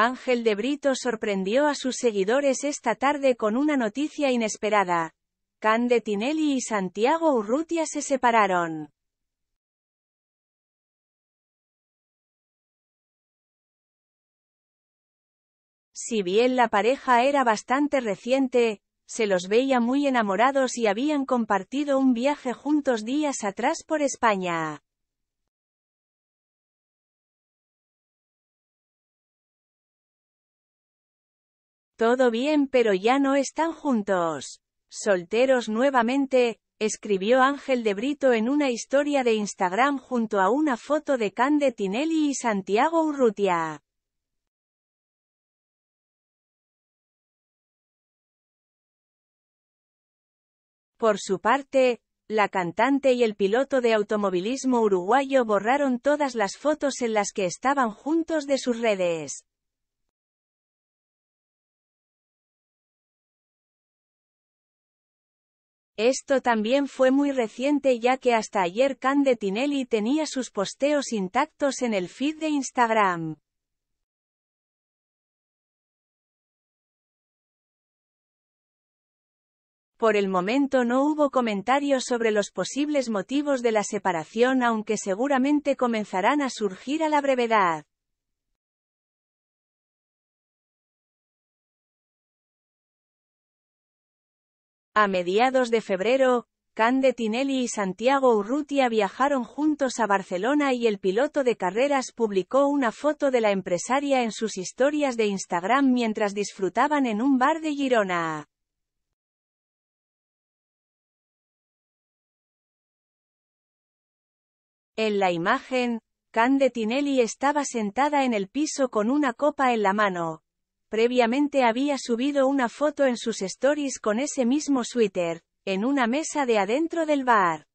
Ángel de Brito sorprendió a sus seguidores esta tarde con una noticia inesperada. de Tinelli y Santiago Urrutia se separaron. Si bien la pareja era bastante reciente, se los veía muy enamorados y habían compartido un viaje juntos días atrás por España. Todo bien pero ya no están juntos. Solteros nuevamente, escribió Ángel de Brito en una historia de Instagram junto a una foto de Cande Tinelli y Santiago Urrutia. Por su parte, la cantante y el piloto de automovilismo uruguayo borraron todas las fotos en las que estaban juntos de sus redes. Esto también fue muy reciente ya que hasta ayer Cande Tinelli tenía sus posteos intactos en el feed de Instagram. Por el momento no hubo comentarios sobre los posibles motivos de la separación aunque seguramente comenzarán a surgir a la brevedad. A mediados de febrero, Cande Tinelli y Santiago Urrutia viajaron juntos a Barcelona y el piloto de carreras publicó una foto de la empresaria en sus historias de Instagram mientras disfrutaban en un bar de Girona. En la imagen, Cande Tinelli estaba sentada en el piso con una copa en la mano, previamente había subido una foto en sus stories con ese mismo suéter, en una mesa de adentro del bar.